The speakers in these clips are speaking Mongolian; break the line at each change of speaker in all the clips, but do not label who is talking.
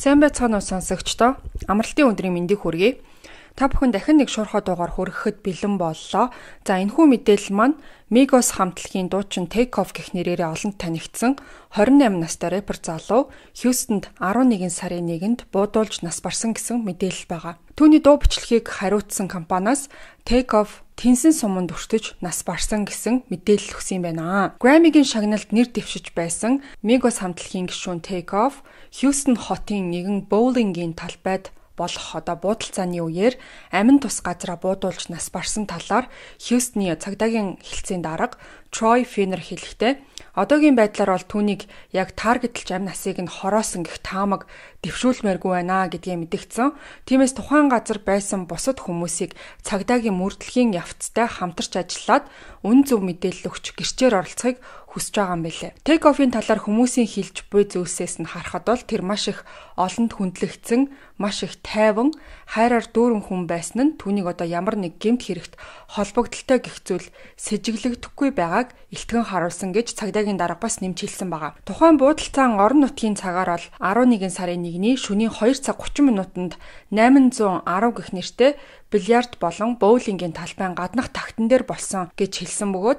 Сайн байцгаана уу сонсогчдоо. Амралтын өдрийн мэндийг хүргэе. Та бүхэн дахин нэг шуурхай дуугаар хөргөхөд бэлэн боллоо. За энэхүү мэдээлэл маань Migos хамтлагийн дуучин Take Off гэх нэрээр олон танигдсан 28 настай рэпер залуу Хьюстонд 11 сарын 1-нд буудуулж нас барсан гэсэн мэдээлэл байгаа. Түүний дуу бичлэгийг хариуцсан компаниас Take Off тэнсэн суманд өртөж нас барсан гэсэн мэдээлэл өгсөн юм байна. Граммигийн шагналд нэр дэвшиж байсан Migos хамтлагийн гишүүн Take Off Houston хотын нэгэн боулингийн талбайд болох одоо буудалцааны үеэр амин тус газара буудуулж нас барсан талаар Хьюстны цагдаагийн хэлцээний дарга Трой Финер хэлэхдээ Одоогийн байдлаар бол түүнийг яг таргетлж амь насыг нь хороосон гих таамаг дэвшүүлмээргүй байна гэдгийг мэдгдсэн. Тиймээс тухайн газар байсан бусад хүмүүсийг цагдаагийн мөрдлөгийн явцтай хамтарч ажиллаад үн зөв мэдээлэл өгч гэрчээр оролцохыг хүсэж байгаа юм билэ. Take off-ийн талаар хүмүүсийн хэлж буй зүйлсээс нь харахад бол тэр маш их олонд хүндлэгдсэн, маш их тайван, хайраар дүүрэн хүн байсан нь түүнийг одоо ямар нэг гэмт хэрэгт холбогдолтой гих зүйл сэжиглэгдэхгүй байгааг илтгэн харуулсан гэж цагдаагийн дарга бас нэмж хэлсэн байгаа. Тухайн буудалцаан орон нутгийн цагаар бол 11 сарын 1-ний шөнийн 2 цаг 30 минутанд 810 гэх нэртэй бильярд болон боулингийн талбайн гаднах тагтан дээр болсон гэж хэлсэн бөгөөд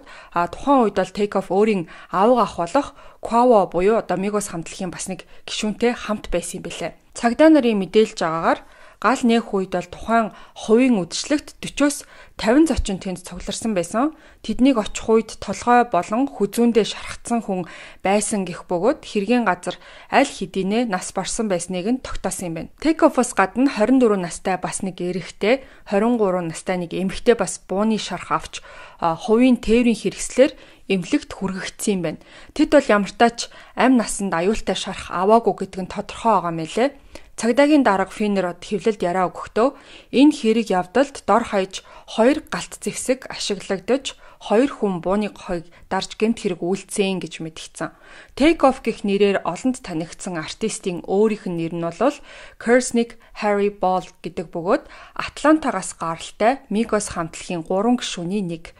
тухайн үед бол Take Off өөрийн авга ах болох Quavo буюу Domingos хамтлагийн бас нэг гишүүнтэй хамт байсан юм билээ. Цагдаа нарын мэдээлж байгаагаар гал нээх үед бол тухайн хувийн үдшилтэд 40-оос 50 зочин тэнд цугларсан байсан. Тэднийг очих үед толгой болон хүзүүндээ шархацсан хүн байсан гих бөгөөд хэргийн газар аль хэдийнэ нас барсан байсныг нь тогтоосон юм байна. Take-off-ос гадна 24 настай бас нэг эрэгтэй, 23 настай нэг эмэгтэй бас бууны шарх авч хувийн тээврийн хэрэгслэр эмнэлэгт хүргэгдсэн юм байна. Тэд бол ямартаач амь насанд аюултай шарах аваагүй гэдг нь тодорхой байгаа мэлээ. Цагдаагийн дарга Финнер од хэвлэлд яраа өгөхдөө энэ хэрэг явдалд дор хаяж хоёр галт зэвсэг ашиглагдаж хоёр хүн бууны хойг дарж гэмт хэрэг үйлцсэн гэж мэдгдсэн. Take off гэх нэрээр олонд танигдсан артистийн өөрийнх нь нэр нь бол Kersnick Harry Ball гэдэг бөгөөд Атлантагаас гаралтай Migos хамтлагийн 3 гишүүний нэг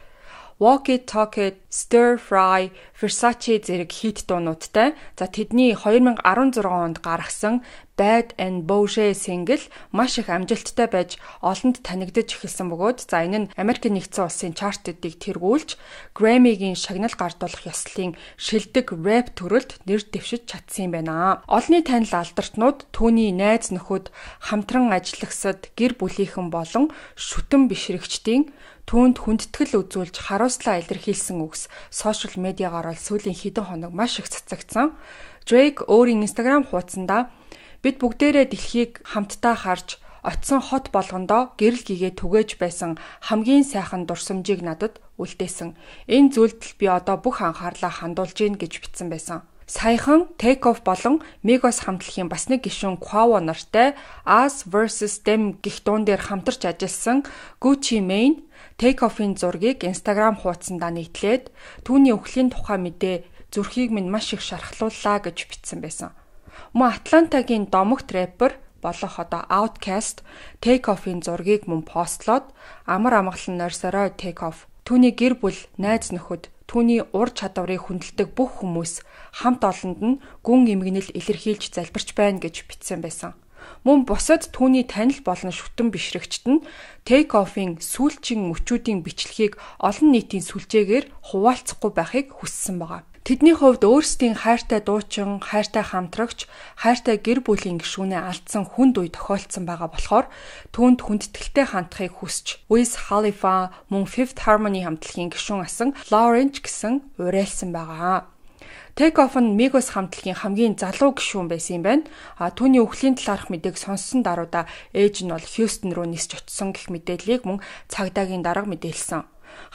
Walkie Talkie, Stir Fry, Versace зэрэг хит дуунуудтай. За тэдний 2016 онд гаргасан Bad and Bouche single маш их амжилттай байж олонд танигдж эхэлсэн бөгөөд за энэ нь Америк нэгдсэн улсын чартуудыг тэргүүлж Grammy-гийн шагнал гардуулах ёслолын шилдэг рэп төрөлд нэр дэвшиж чадсан юм байна. Олонний танил алдартнууд түүний найз нөхөд хамтран ажиллахсад гэр бүлийнхэн болон шүтэн бишрэгчдийн түүнд хүндэтгэл үзүүлж харуулслаа илэрхийлсэн үгс сошиал медиагаар бол сүүлийн хэдэн хоног маш их цацагдсан. Drake өөрийн Instagram хуудасанда бид бүгдээрээ дэлхийг хамтдаа харж оцсон хот болгондоо гэрэл гээгээ түгэж байсан хамгийн сайхан дурсамжийг надад үлдээсэн. Энэ зүйлдэл би одоо бүх анхаарлаа хандуулж гин гэж бичсэн байсан. Саяхан Take Off болон Migos хамтлагийн бас нэг гишүүн Quavo нартай Us vs Them гих дуун дээр хамтарч ажилласан Gucci Mane Take Off-ийн зургийг Instagram хуудсандаа нийтлээд түүний өхлийн тухай мэдээ зүрхийг минь маш их шархлууллаа гэж бичсэн байсан. Мөн Атлантагийн домогт рэпер болох одоо Outcast Take Off-ийн зургийг мөн постлоод амар амгалан нойрсороо Take Off түүний гэр бүл, найз нөхөд түүний ур чадварыг хүндэлдэг бүх хүмүүс хамт олонд нь гүн имгэнэл илэрхийлж залбирч байна гэж бичсэн байсан. Мөн бусад түүний танил болон шүтэн бишрэгчт нь Take Off-ийн сүүлчийн мөчүүдийн бичлэгийг олон нийтийн сүлжээгээр хуваалцахгүй байхыг хүссэн байна. Тэдний хувьд өөрсдийн хайртай дуучин, хайртай хамтрагч, хайртай гэр бүлийн гишүүнээ алдсан хүнд үе тохиолдсон байгаа болохоор түүнд хүндэтгэлтэй хандахыг хүсч Wiz Khalifa мөн Fifth Harmony хамтлагийн гишүүн асан Lawrence гэсэн уриалсан байгаа. Take-off нь Migos хамтлагийн хамгийн залуу гишүүн байсан юм байна. А түүний өвхлийн талаарх мэдээг сонссон даруйда ээж нь бол Хьюстон руу нисч очсон гэх мэдээллийг мөн цагдаагийн дарга мэдээлсэн.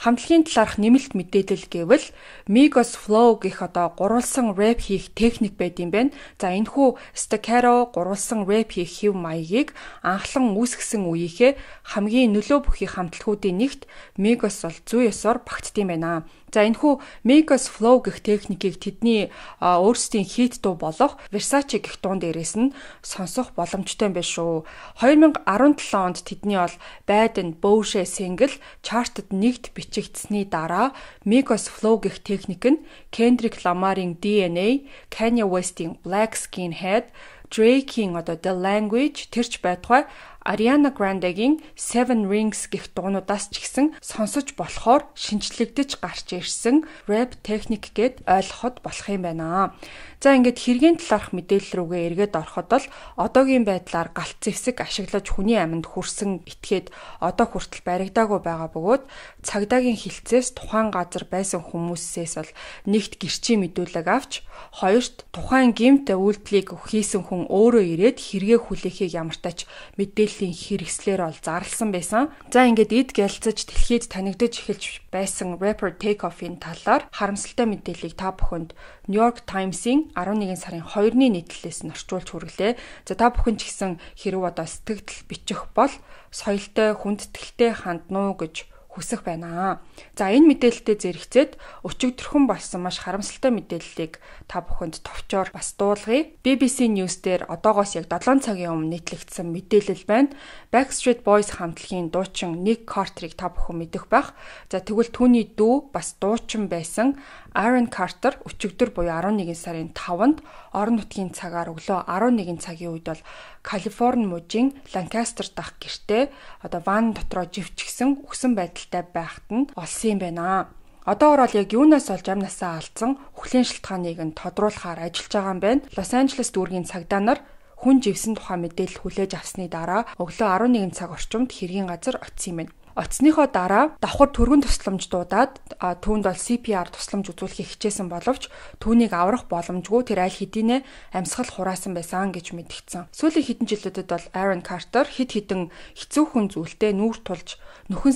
Хамтлагийн талаарх нэмэлт мэдээлэл гэвэл Migos Flow гэх одоо гурвалсан рэп хийх техник байд юм байна. За энэхүү staccato гурвалсан рэп хийх хэв маягийг анхлан үүсгэсэн үеийнхээ хамгийн нөлөө бүхий хамтлагуудын нэгт Migos бол зүй ёсоор багтдсан байна. За энэхүү Megas Flow гэх техникийг тэдний өөрсдийн хийт дуу болох Versace гэх дуун дээрээс нь сонсох боломжтой юм байна шүү. 2017 онд тэдний бол Biden Bowshe single chart-д нэгт бичигдсэний дараа Megas Flow гэх техник нь Kendrick Lamar-ийн DNA, Kanye West-ийн Black Skin Head, Drake-ийн одоо The Language тэрч байтугай Ariana Grande-гийн Seven Rings гэх дуунуудаас ч ихсэн сонсож болохоор шинчлэгдэж гарч ирсэн rap technique гэд ойлгоход болох юм байна. За ингээд хэргийн талаарх мэдээлэл рүүгээ эргээд ороход л одоогийн байдлаар галт зэвсэг ашиглаж хүний аминд хүрсэн этгээд одоо хүртэл баригдаагүй байгаа бөгөөд цагдаагийн хилцээс тухайн газар байсан хүмүүсээс бол нэгт гэрчийн мэдүүлэг авч хоёрт тухайн гэмт үйлдэлийг хийсэн хүн өөрөө ирээд хэрэгэ хүлээхийг ямартач мэдээлэл нийслэлийн хэрэгслээр ол зарлсан байсан. За ингээд эд гялцаж дэлхийд танигдж эхэлж байсан rapper Takeoff-ийн талаар харамсалтай мэдээллийг та бүхэнд New York Times-ийн 11 сарын 2-ны нийтлэлээс нь орчуулж хүргэлээ. За та бүхэн ч гэсэн хэрв одоо сэтгэл бичих бол соёлтой хүндэтгэлтэй ханднуу гэж хүсэх байна. За энэ мэдээлэлтэй зэрэгцээд өчигдөрхөн болсон маш харамсалтай мэдээллийг та бүхэнд товчоор бас дуулгая. BBC News дээр одоогоос яг 7 цагийн өмнө нийтлэгдсэн мэдээлэл байна. Backstreet Boys хамтлагийн дуучин Nick Carter-ыг та бүхэн мэдэх бах. За тэгвэл түүний дүү бас дуучин байсан Aaron Carter өчигдөр буюу 11 сарын 5-нд орон нутгийн цагаар өглөө 11 цагийн үед бол Калифорни мужийн Ланкастер дах гэртээ одоо ван дотроо живчгсэн үхсэн байдал байдалтай байхад нь олсон юм байна. Одоо орол яг юунаас олж амнасаа алдсан хүлийн шалтгааныг нь тодруулахаар ажиллаж байгаа юм байна. Лос Анжелес дүүргийн цагдаа нар хүн живсэн тухай мэдээлэл хүлээж авсны дараа өглөө 11 цаг орчимд хэргийн газар очсон юм байна. Оцсныхоо дараа давхар төргөн тусламж дуудаад түүнд бол CPR тусламж үзүүлэхийг хичээсэн боловч түүнийг аврах боломжгүй тэр аль хэдийнэ амьсгал хураасан байсан гэж мэдгдсэн. Сүүлийн хэдэн жилүүдэд бол Aaron Carter хид хідэн хэцүү хүн зүйлтэй нүүр тулж нөхөн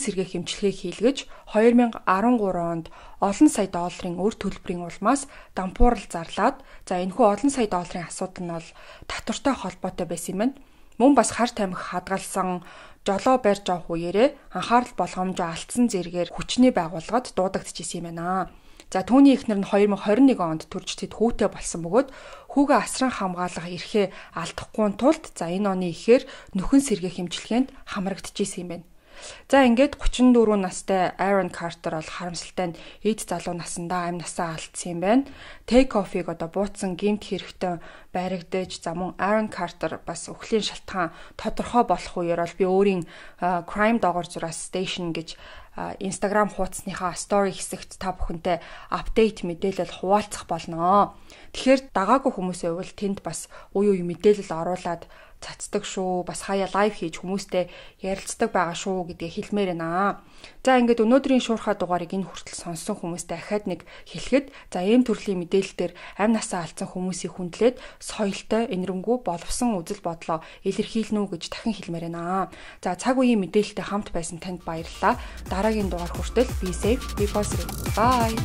сэргээ хэмжлэгийг хийлгэж 2013 онд олон сая долларын өр төлбөрийн улмаас дампуурал зарлаад за энэхүү олон сая долларын асуудал нь бол татвартай холбоотой байсан юм байна. Мөн бас хар тамхи хадгалсан жолоо барьж авах үеэрээ анхаарал болгоомжоо алдсан зэргээр хүчний байгууллагад дуудагдчихсан юм байна. За түүний эхнэр нь 2021 онд төрж тэд хүүтэй болсон бөгөөд хүүгээ асран хамгаалах эрхээ алдахгүй тулд за энэ оны ихээр нөхөн сэргээ хэмжлэгэнд хамрагдчихсэн юм байна. За ингээд 34 настай Aaron Carter бол харамсалтай нь эд залуу насндаа амь насаа алдсан юм байна. Take off-ыг одоо буутсан гинт хэрэгтэй байрагдаж за мөн Aaron Carter бас өхлийн шалтгаан тодорхой болох үеэр бол би өөрийн crime доогор зураас station гэж Instagram хуудасныхаа story хэсэгт та бүхэнтэй апдейт мэдээлэл хуваалцах болно. Тэгэхээр дагаагүй хүмүүсээ бол тэнд бас уу уу мэдээлэл оруулаад цацдаг шүү. Бас хаяа лайв хийж хүмүүстэй ярилцдаг байгаа шүү гэдгийг хэлмээр байна. За ингээд өнөөдрийн шуурхаа дугаарыг энэ хүртэл сонссон хүмүүст дахиад нэг хэлэхэд за ийм төрлийн мэдээлэлээр амь насаа алдсан хүмүүсийг хүндлээд соёлтой энэрэнгүй боловсон үзэл бодлоо илэрхийлнэ үү гэж дахин хэлмээр байна. За цаг үеийн мэдээлэлтэй хамт байсан танд баярлалаа. Дараагийн дугаар хүртэл be safe, be positive. Bye.